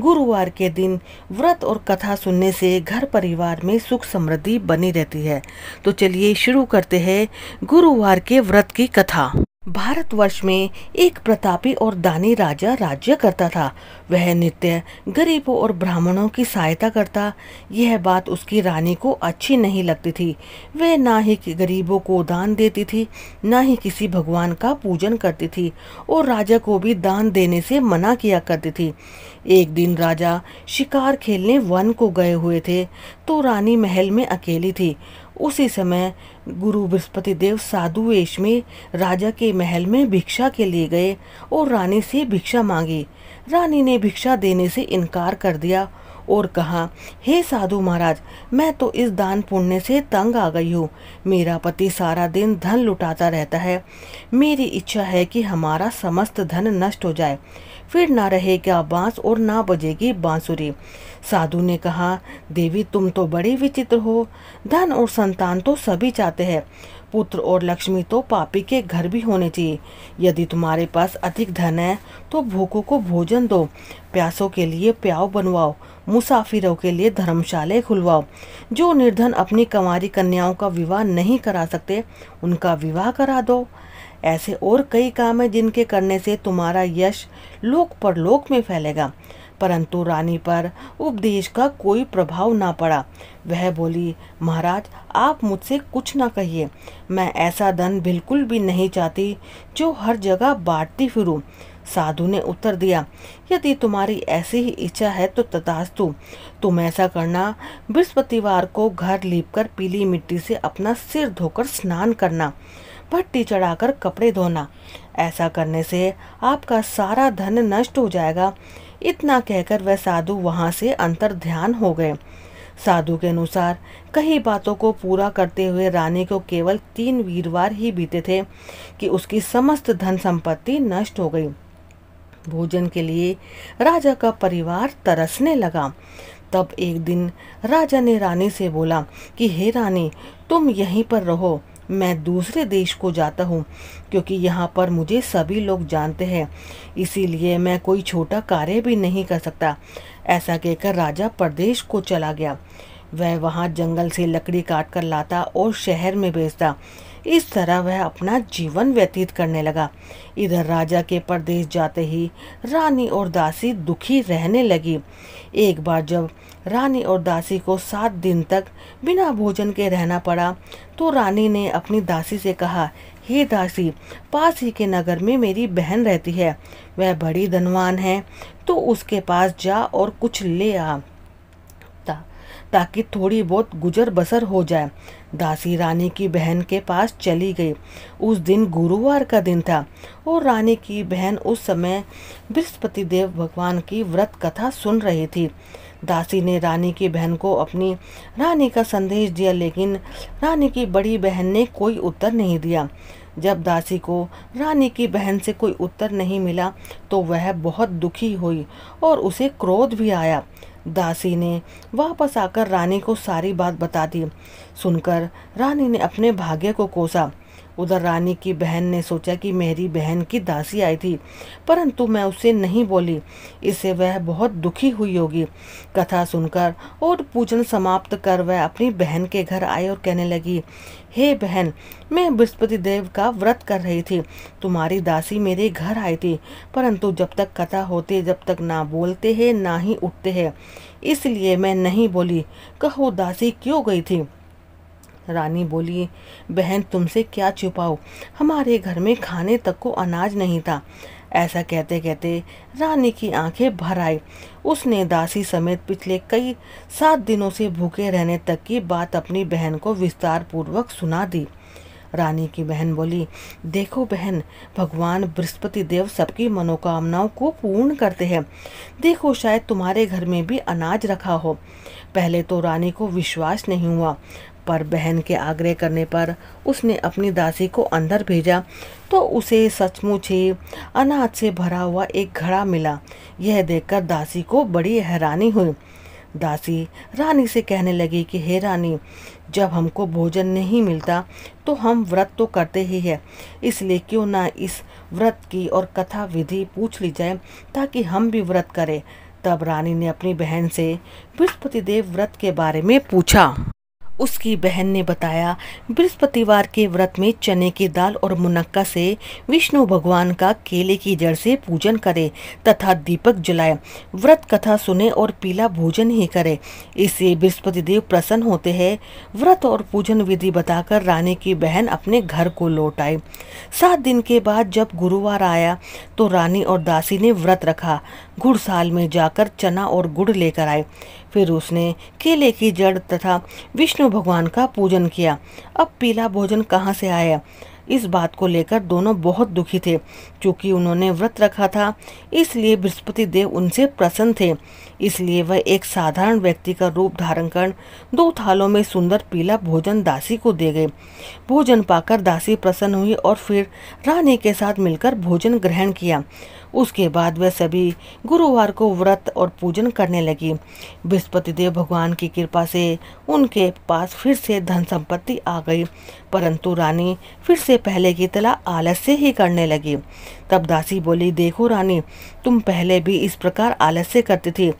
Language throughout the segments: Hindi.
गुरुवार के दिन व्रत और कथा सुनने से घर परिवार में सुख समृद्धि बनी रहती है तो चलिए शुरू करते हैं गुरुवार के व्रत की कथा भारतवर्ष में एक प्रतापी और दानी राजा राज्य करता था वह नित्य गरीबों और ब्राह्मणों की सहायता करता यह बात उसकी रानी को अच्छी नहीं लगती थी वह ना ही गरीबों को दान देती थी ना ही किसी भगवान का पूजन करती थी और राजा को भी दान देने से मना किया करती थी एक दिन राजा शिकार खेलने वन को गए हुए थे तो रानी महल में अकेली थी उसी समय गुरु बृहस्पति देव साधु वेश में राजा के महल में भिक्षा के लिए गए और रानी से भिक्षा मांगी रानी ने भिक्षा देने से इनकार कर दिया और कहा हे साधु महाराज मैं तो इस दान पुण्य से तंग आ गई हूँ मेरा पति सारा दिन धन लुटाता रहता है मेरी इच्छा है कि हमारा समस्त धन नष्ट हो जाए फिर ना रहेगा बांस और ना बजेगी बांसुरी साधु ने कहा देवी तुम तो बड़ी विचित्र हो धन और संतान तो सभी चाहते हैं पुत्र और लक्ष्मी तो पापी के घर भी होने चाहिए यदि तुम्हारे पास अधिक धन है तो भूखों को भोजन दो प्यासों के लिए प्याव बनवाओ मुसाफिरों के लिए धर्मशाले खुलवाओ जो निर्धन अपनी कंवारी कन्याओं का विवाह नहीं करा सकते उनका विवाह करा दो ऐसे और कई काम हैं जिनके करने से तुम्हारा यश लोक परलोक में फैलेगा परंतु रानी पर उपदेश का कोई प्रभाव ना पड़ा वह बोली महाराज आप मुझसे कुछ ना कहिए मैं ऐसा धन बिल्कुल भी नहीं चाहती जो हर जगह बांटती फिरूं साधु ने उत्तर दिया यदि तुम्हारी ऐसी ही इच्छा है तो तथास्तु तुम ऐसा करना बृहस्पतिवार को घर लीप कर पीली मिट्टी से अपना सिर धोकर स्नान करना पट्टी चढ़ाकर कपड़े धोना ऐसा करने से आपका सारा धन नष्ट हो जाएगा इतना कहकर वह साधु वहाँ से अंतर ध्यान हो गए साधु के अनुसार कई बातों को पूरा करते हुए रानी को केवल तीन वीरवार ही बीते थे कि उसकी समस्त धन संपत्ति नष्ट हो गई भोजन के लिए राजा का परिवार तरसने लगा तब एक दिन राजा ने रानी से बोला कि हे रानी तुम यहीं पर रहो मैं दूसरे देश को जाता हूँ क्योंकि यहाँ पर मुझे सभी लोग जानते हैं इसीलिए मैं कोई छोटा कार्य भी नहीं कर सकता ऐसा कहकर राजा प्रदेश को चला गया वह वहाँ जंगल से लकड़ी काट कर लाता और शहर में बेचता इस तरह वह अपना जीवन व्यतीत करने लगा इधर राजा के परदेश जाते ही रानी और दासी दुखी रहने लगी एक बार जब रानी और दासी को सात दिन तक बिना भोजन के रहना पड़ा तो रानी ने अपनी दासी से कहा हे दासी पास ही के नगर में मेरी बहन रहती है वह बड़ी धनवान है तो उसके पास जा और कुछ ले आ ताकि थोड़ी बहुत गुजर बसर हो जाए दासी रानी की बहन के पास चली गई उस दिन गुरुवार का दिन था और रानी की बहन उस समय बृहस्पति देव भगवान की व्रत कथा सुन रही थी दासी ने रानी की बहन को अपनी रानी का संदेश दिया लेकिन रानी की बड़ी बहन ने कोई उत्तर नहीं दिया जब दासी को रानी की बहन से कोई उत्तर नहीं मिला तो वह बहुत दुखी हुई और उसे क्रोध भी आया दासी ने वापस आकर रानी को सारी बात बता दी सुनकर रानी ने अपने भाग्य को कोसा उधर रानी की बहन ने सोचा कि मेरी बहन की दासी आई थी परंतु मैं उसे नहीं बोली इससे वह बहुत दुखी हुई होगी कथा सुनकर और पूजन समाप्त कर वह अपनी बहन के घर आई और कहने लगी हे बहन मैं बृहस्पति देव का व्रत कर रही थी तुम्हारी दासी मेरे घर आई थी परंतु जब तक कथा होती जब तक ना बोलते हैं ना ही उठते हैं इसलिए मैं नहीं बोली कहो दासी क्यों गई थी रानी बोली बहन तुमसे क्या छुपाओ हमारे घर में खाने तक को अनाज नहीं था ऐसा कहते कहते रानी की आंखें भर आई उसने दासी समेत पिछले कई सात दिनों से भूखे रहने तक की बात अपनी बहन को विस्तार पूर्वक सुना दी रानी की बहन बोली देखो बहन भगवान बृहस्पति देव सबकी मनोकामनाओं को पूर्ण करते हैं देखो शायद तुम्हारे घर में भी अनाज रखा हो पहले तो रानी को विश्वास नहीं हुआ पर बहन के आग्रह करने पर उसने अपनी दासी को अंदर भेजा तो उसे सचमुच ही अनाज से भरा हुआ एक घड़ा मिला यह देखकर दासी को बड़ी हैरानी हुई दासी रानी से कहने लगी कि हे रानी जब हमको भोजन नहीं मिलता तो हम व्रत तो करते ही है इसलिए क्यों ना इस व्रत की और कथा विधि पूछ ली जाए ताकि हम भी व्रत करें तब रानी ने अपनी बहन से बृहस्पति देव व्रत के बारे में पूछा उसकी बहन ने बताया बृहस्पतिवार के व्रत में चने की दाल और मुनक्का से विष्णु भगवान का केले की जड़ से पूजन करें तथा दीपक जलाएं व्रत कथा सुने और पीला भोजन ही करें इससे बृहस्पति देव प्रसन्न होते हैं व्रत और पूजन विधि बताकर रानी की बहन अपने घर को लौट आई सात दिन के बाद जब गुरुवार आया तो रानी और दासी ने व्रत रखा घुड़साल में जाकर चना और गुड़ लेकर आए फिर उसने केले की जड़ तथा विष्णु भगवान का पूजन किया अब पीला भोजन कहाँ से आया इस बात को लेकर दोनों बहुत दुखी थे क्योंकि उन्होंने व्रत रखा था इसलिए बृहस्पति देव उनसे प्रसन्न थे इसलिए वह एक साधारण व्यक्ति का रूप धारण कर दो थालों में सुंदर पीला भोजन दासी को दे गए भोजन पाकर दासी प्रसन्न हुई और फिर रानी के साथ मिलकर भोजन ग्रहण किया उसके बाद वह सभी गुरुवार को व्रत और पूजन करने लगी बृहस्पति देव भगवान की कृपा से उनके पास फिर से धन संपत्ति आ गई परंतु रानी फिर से पहले की तरह आलस्य ही करने लगी तब दासी बोली देखो रानी तुम पहले भी इस प्रकार आलस्य करती थी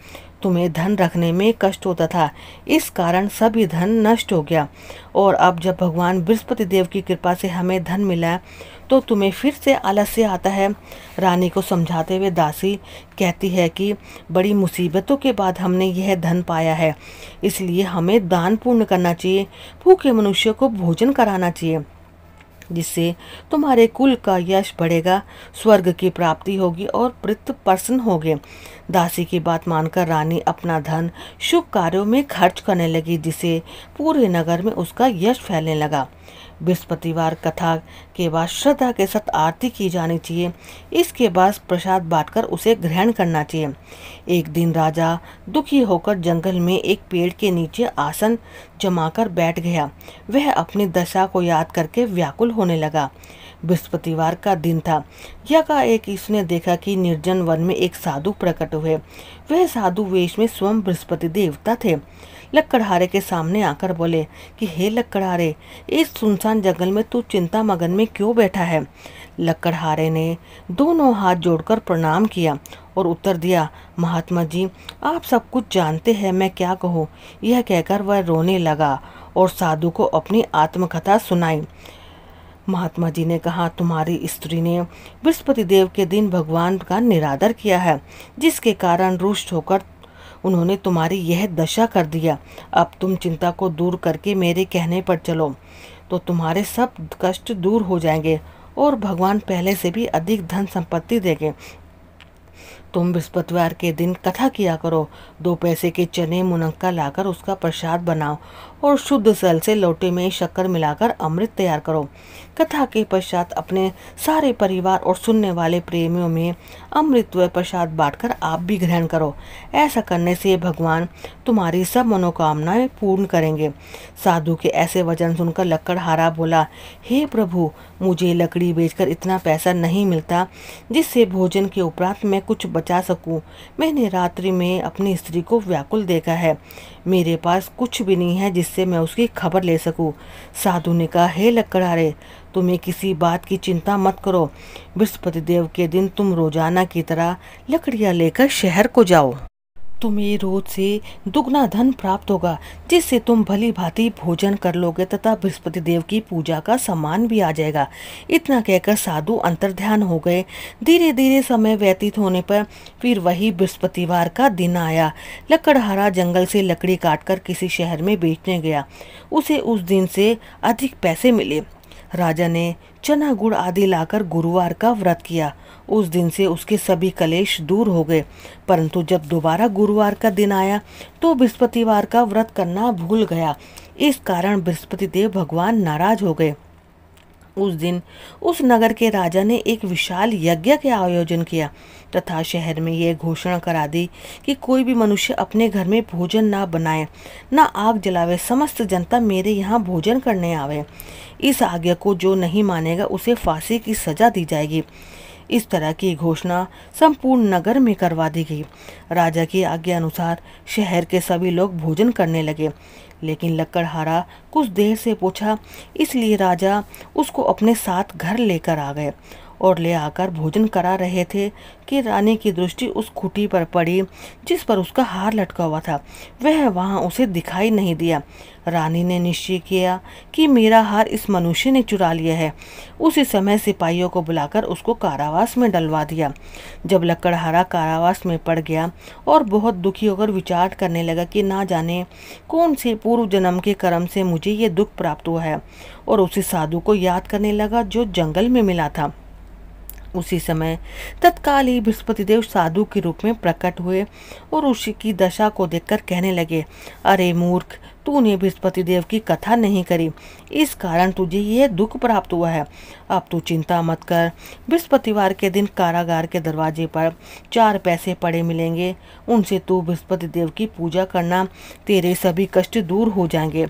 तुम्हें धन रखने में कष्ट होता था इस कारण सभी धन नष्ट हो गया और अब जब भगवान बृहस्पति देव की कृपा से हमें धन मिला तो तुम्हें फिर से आलस्य आता है रानी को समझाते हुए दासी कहती है कि बड़ी मुसीबतों के बाद हमने यह धन पाया है इसलिए हमें दान पूर्ण करना चाहिए भूखे मनुष्य को भोजन कराना चाहिए जिससे तुम्हारे कुल का यश बढ़ेगा स्वर्ग की प्राप्ति होगी और पृथ प्रसन्न होगे दासी की बात मानकर रानी अपना धन शुभ कार्यों में खर्च करने लगी जिसे पूरे नगर में उसका यश फैलने लगा बृहस्पतिवार कथा के बाद श्रद्धा के साथ आरती की जानी चाहिए इसके बाद प्रसाद बांटकर उसे ग्रहण करना चाहिए एक दिन राजा दुखी होकर जंगल में एक पेड़ के नीचे आसन जमाकर बैठ गया वह अपनी दशा को याद करके व्याकुल होने लगा बृहस्पतिवार का दिन था का एक इसने देखा कि निर्जन वन में एक साधु प्रकट हुए वह साधु वेश में स्वयं बृहस्पति देवता थे लक्कड़हारे के सामने आकर बोले कि हे लक्कड़हारे इस सुनसान जंगल में तू चिंता मगन में क्यों बैठा है लक्कड़हारे ने दोनों हाथ जोड़कर प्रणाम किया और उत्तर दिया महात्मा जी आप सब कुछ जानते हैं मैं क्या कहूँ यह कहकर वह रोने लगा और साधु को अपनी आत्मकथा सुनाई महात्मा जी ने कहा तुम्हारी स्त्री ने बृहस्पति देव के दिन भगवान का निरादर किया है जिसके कारण रुष्ट होकर उन्होंने तुम्हारी यह दशा कर दिया अब तुम चिंता को दूर करके मेरे कहने पर चलो तो तुम्हारे सब कष्ट दूर हो जाएंगे और भगवान पहले से भी अधिक धन संपत्ति देंगे तुम बृहस्पतिवार के दिन कथा किया करो दो पैसे के चने मुनक्का लाकर उसका प्रसाद बनाओ और शुद्ध जल से लोटे में शक्कर मिलाकर अमृत तैयार करो कथा के पश्चात अपने सारे परिवार और सुनने वाले प्रेमियों में अमृत व प्रसाद बांटकर आप भी ग्रहण करो ऐसा करने से भगवान तुम्हारी सब मनोकामनाएं पूर्ण करेंगे साधु के ऐसे वजन सुनकर लक्कड़हारा बोला हे प्रभु मुझे लकड़ी बेचकर इतना पैसा नहीं मिलता जिससे भोजन के उपरांत मैं कुछ बचा सकूं। मैंने रात्रि में अपनी स्त्री को व्याकुल देखा है मेरे पास कुछ भी नहीं है जिस जिससे मैं उसकी खबर ले सकूं। साधु ने कहा हे लकड़ारे तुम्हें किसी बात की चिंता मत करो बृहस्पति देव के दिन तुम रोजाना की तरह लकड़ियाँ लेकर शहर को जाओ तुम्हें रोज से दुगना धन प्राप्त होगा जिससे तुम भली भांति भोजन कर लोगे तथा बृहस्पति देव की पूजा का सम्मान भी आ जाएगा इतना कहकर साधु अंतर ध्यान हो गए धीरे धीरे समय व्यतीत होने पर फिर वही बृहस्पतिवार का दिन आया लकड़हारा जंगल से लकड़ी काटकर किसी शहर में बेचने गया उसे उस दिन से अधिक पैसे मिले राजा ने चना गुड़ आदि लाकर गुरुवार का व्रत किया उस दिन से उसके सभी कलेश दूर हो गए परंतु जब दोबारा गुरुवार का दिन आया तो बृहस्पतिवार का व्रत करना भूल गया इस कारण बृहस्पति देव भगवान नाराज हो गए उस दिन उस नगर के राजा ने एक विशाल यज्ञ के आयोजन किया तथा शहर में यह घोषणा करा दी कि कोई भी मनुष्य अपने घर में भोजन ना बनाए ना आग जलावे समस्त जनता मेरे यहाँ भोजन करने आवे इस आज्ञा को जो नहीं मानेगा उसे फांसी की सजा दी जाएगी इस तरह की घोषणा संपूर्ण नगर में करवा दी गई राजा की आज्ञा अनुसार शहर के सभी लोग भोजन करने लगे लेकिन लकड़हारा कुछ देर से पूछा इसलिए राजा उसको अपने साथ घर लेकर आ गए और ले आकर भोजन करा रहे थे कि रानी की दृष्टि उस खूटी पर पड़ी जिस पर उसका हार लटका हुआ था वह वहाँ उसे दिखाई नहीं दिया रानी ने निश्चय किया कि मेरा हार इस मनुष्य ने चुरा लिया है उसी समय सिपाहियों को बुलाकर उसको कारावास में डलवा दिया जब लकड़हारा कारावास में पड़ गया और बहुत दुखी होकर विचार करने लगा कि ना जाने कौन से पूर्व जन्म के कर्म से मुझे ये दुख प्राप्त हुआ है और उसी साधु को याद करने लगा जो जंगल में मिला था उसी समय तत्काल ही बृहस्पति देव साधु के रूप में प्रकट हुए और उसी की दशा को देखकर कहने लगे अरे मूर्ख तूने बृहस्पति देव की कथा नहीं करी इस कारण तुझे यह दुख प्राप्त हुआ है अब तू चिंता मत कर बृहस्पतिवार के दिन कारागार के दरवाजे पर चार पैसे पड़े मिलेंगे उनसे तू बृहस्पति देव की पूजा करना तेरे सभी कष्ट दूर हो जाएंगे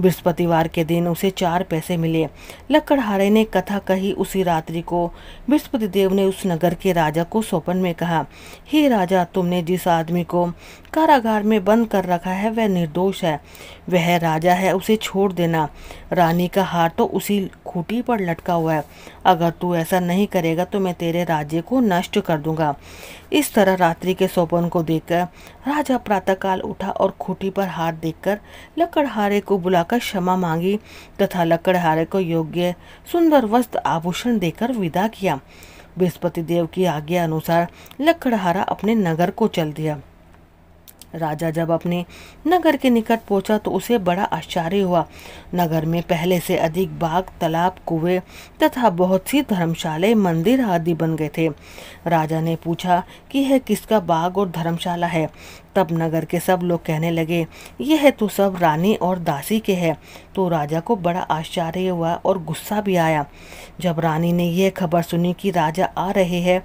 बृहस्पतिवार के दिन उसे चार पैसे मिले लकड़हारे ने कथा कही उसी रात्रि को बृहस्पति देव ने उस नगर के राजा को स्वपन में कहा हे राजा तुमने जिस आदमी को कारागार में बंद कर रखा है वह निर्दोष है वह राजा है उसे छोड़ देना रानी का हार तो उसी खूटी पर लटका हुआ है अगर तू ऐसा नहीं करेगा तो मैं तेरे राज्य को नष्ट कर दूंगा इस तरह रात्रि के सौपन को देखकर राजा प्रातःकाल उठा और खूटी पर हाथ देखकर लकड़हारे को बुलाकर क्षमा मांगी तथा लकड़हारे को योग्य सुंदर वस्त्र आभूषण देकर विदा किया बृहस्पति देव की आज्ञा अनुसार लकड़हारा अपने नगर को चल दिया राजा जब अपने नगर के निकट पहुंचा तो उसे बड़ा आश्चर्य हुआ नगर में पहले से अधिक बाग तालाब कुएं तथा बहुत सी धर्मशाले मंदिर आदि बन गए थे राजा ने पूछा कि यह किसका बाग और धर्मशाला है तब नगर के सब लोग कहने लगे यह है तो सब रानी और दासी के है तो राजा को बड़ा आश्चर्य हुआ और गुस्सा भी आया जब रानी ने यह खबर सुनी कि राजा आ रहे हैं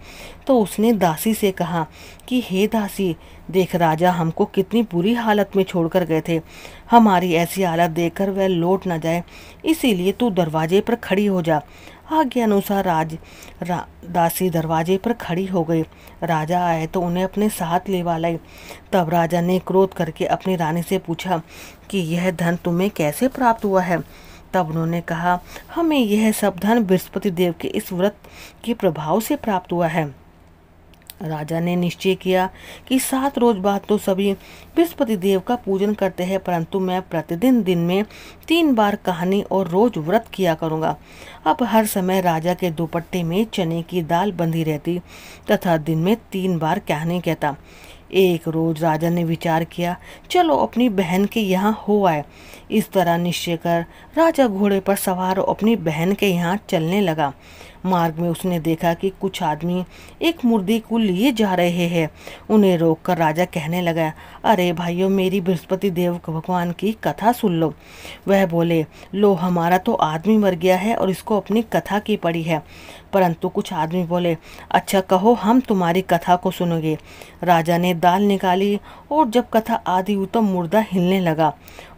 तो उसने दासी से कहा कि हे दासी देख राजा हमको कितनी बुरी हालत में छोड़कर गए थे हमारी ऐसी हालत देखकर वह लौट ना जाए इसीलिए तू दरवाजे पर खड़ी हो जा आज्ञा अनुसार राज रा, दासी दरवाजे पर खड़ी हो गई राजा आए तो उन्हें अपने साथ ले लाई तब राजा ने क्रोध करके अपनी रानी से पूछा कि यह धन तुम्हें कैसे प्राप्त हुआ है तब उन्होंने कहा हमें यह सब धन बृहस्पति देव के इस व्रत के प्रभाव से प्राप्त हुआ है राजा ने निश्चय किया कि सात रोज बाद तो सभी बृहस्पति देव का पूजन करते हैं परंतु मैं प्रतिदिन दिन में तीन बार कहानी और रोज व्रत किया करूँगा अब हर समय राजा के दुपट्टे में चने की दाल बंधी रहती तथा दिन में तीन बार कहने कहता एक रोज राजा ने विचार किया चलो अपनी बहन के यहाँ हो आए इस तरह निश्चय कर राजा घोड़े पर सवार अपनी बहन के यहाँ चलने लगा मार्ग में उसने देखा कि कुछ आदमी एक मुर्दे को लिए जा रहे हैं उन्हें रोककर राजा कहने लगा अरे भाइयों मेरी बृहस्पति देव भगवान की कथा सुन लो वह बोले लो हमारा तो आदमी मर गया है और इसको अपनी कथा की पड़ी है परंतु कुछ आदमी बोले अच्छा कहो हम तुम्हारी कथा को सुनोगे राजा ने दाल निकाली और जब कथा आदि हुई तो मुर्दा हिलने लगा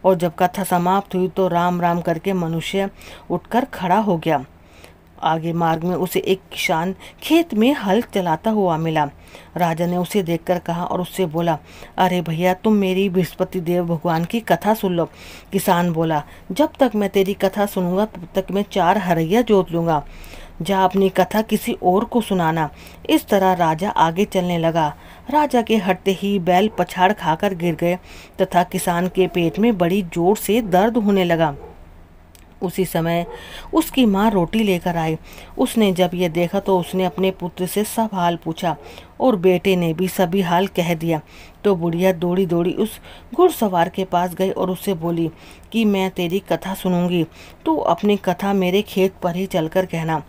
और जब कथा समाप्त हुई तो राम राम करके मनुष्य उठकर खड़ा हो गया आगे मार्ग में उसे एक किसान खेत में हल चलाता हुआ मिला राजा ने उसे देखकर कहा और उससे बोला अरे भैया तुम मेरी बृहस्पति देव भगवान की कथा सुन लो किसान बोला जब तक मैं तेरी कथा सुनूंगा तब तक मैं चार हरैया जोत लूंगा जा अपनी कथा किसी और को सुनाना इस तरह राजा आगे चलने लगा राजा के हटते ही बैल पछाड़ खाकर गिर गए तथा किसान के पेट में बड़ी जोर से दर्द होने लगा उसी समय उसकी माँ रोटी लेकर आई उसने जब यह देखा तो उसने अपने पुत्र से सब हाल पूछा और बेटे ने भी सभी हाल कह दिया तो बुढ़िया दौड़ी दौड़ी उस घुड़सवार के पास गई और उससे बोली कि मैं तेरी कथा सुनूंगी तू अपनी कथा मेरे खेत पर ही चलकर कहना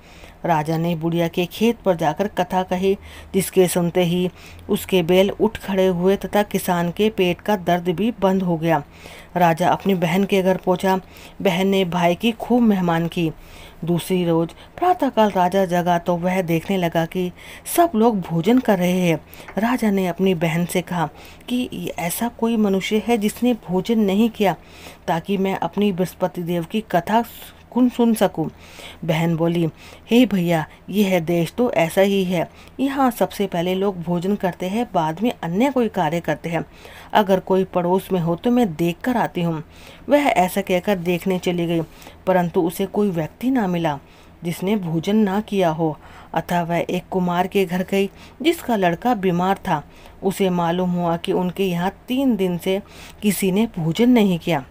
राजा ने बुढ़िया के खेत पर जाकर कथा कही जिसके सुनते ही उसके बैल उठ खड़े हुए तथा किसान के पेट का दर्द भी बंद हो गया राजा अपनी बहन के घर पहुंचा बहन ने भाई की खूब मेहमान की दूसरी रोज प्रातःकाल राजा जगा तो वह देखने लगा कि सब लोग भोजन कर रहे हैं राजा ने अपनी बहन से कहा कि ऐसा कोई मनुष्य है जिसने भोजन नहीं किया ताकि मैं अपनी बृहस्पति देव की कथा सुकून सुन सकूं बहन बोली हे भैया यह है देश तो ऐसा ही है यहाँ सबसे पहले लोग भोजन करते हैं बाद में अन्य कोई कार्य करते हैं अगर कोई पड़ोस में हो तो मैं देख कर आती हूँ वह ऐसा कहकर देखने चली गई परंतु उसे कोई व्यक्ति ना मिला जिसने भोजन ना किया हो अतः वह एक कुमार के घर गई जिसका लड़का बीमार था उसे मालूम हुआ कि उनके यहाँ तीन दिन से किसी ने भोजन नहीं किया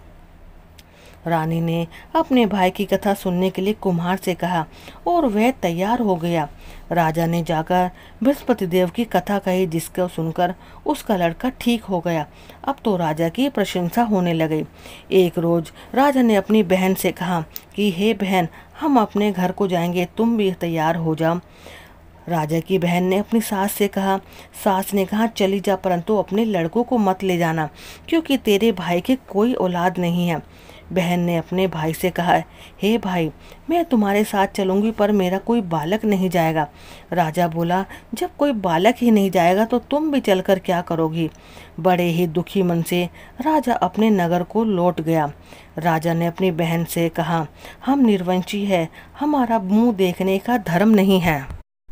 रानी ने अपने भाई की कथा सुनने के लिए कुम्हार से कहा और वह तैयार हो गया राजा ने जाकर बृहस्पति देव की कथा कही जिसको सुनकर उसका लड़का ठीक हो गया अब तो राजा की प्रशंसा होने लगी एक रोज राजा ने अपनी बहन से कहा कि हे बहन हम अपने घर को जाएंगे तुम भी तैयार हो जाओ राजा की बहन ने अपनी सास से कहा सास ने कहा चली जा परंतु अपने लड़कों को मत ले जाना क्योंकि तेरे भाई की कोई औलाद नहीं है बहन ने अपने भाई से कहा हे hey भाई मैं तुम्हारे साथ चलूंगी पर मेरा कोई बालक नहीं जाएगा राजा बोला जब कोई बालक ही नहीं जाएगा तो तुम भी चलकर क्या करोगी बड़े ही दुखी मन से राजा अपने नगर को लौट गया राजा ने अपनी बहन से कहा हम निर्वंशी है हमारा मुंह देखने का धर्म नहीं है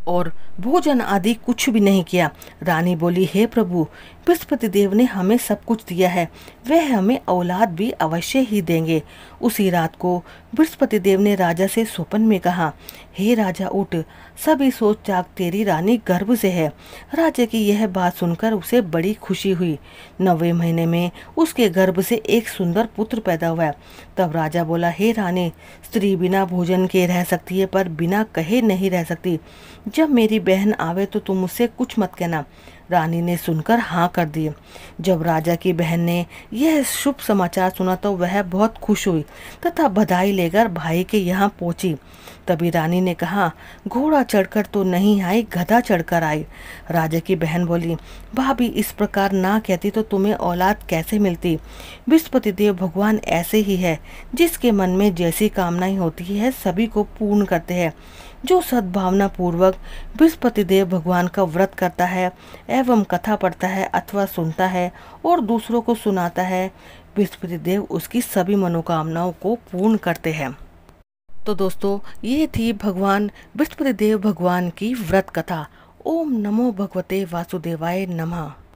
और भोजन आदि कुछ भी नहीं किया रानी बोली हे प्रभु बृहस्पति देव ने हमें सब कुछ दिया है वह हमें औलाद भी अवश्य ही देंगे उसी रात को बृहस्पति देव ने राजा से स्वप्न में कहा हे राजा उठ सभी सोच जाग तेरी रानी गर्भ से है राजा की यह बात सुनकर उसे बड़ी खुशी हुई नवे महीने में उसके गर्भ से एक सुंदर पुत्र पैदा हुआ तब राजा बोला हे रानी स्त्री बिना भोजन के रह सकती है पर बिना कहे नहीं रह सकती जब मेरी बहन आवे तो तुम उससे कुछ मत कहना रानी ने सुनकर हाँ कर दी जब राजा की बहन ने यह शुभ समाचार सुना तो वह बहुत खुश हुई तथा बधाई लेकर भाई के यहाँ पहुँची तभी रानी ने कहा घोड़ा चढ़कर तो नहीं आई गधा चढ़कर आई राजा की बहन बोली भाभी इस प्रकार ना कहती तो तुम्हें औलाद कैसे मिलती बृहस्पति देव भगवान ऐसे ही है जिसके मन में जैसी कामनाएं होती है सभी को पूर्ण करते हैं जो सद्भावना पूर्वक बृहस्पतिदेव भगवान का व्रत करता है एवं कथा पढ़ता है अथवा सुनता है और दूसरों को सुनाता है बृहस्पतिदेव उसकी सभी मनोकामनाओं को पूर्ण करते हैं तो दोस्तों ये थी भगवान देव भगवान की व्रत कथा ओम नमो भगवते वासुदेवाय नमः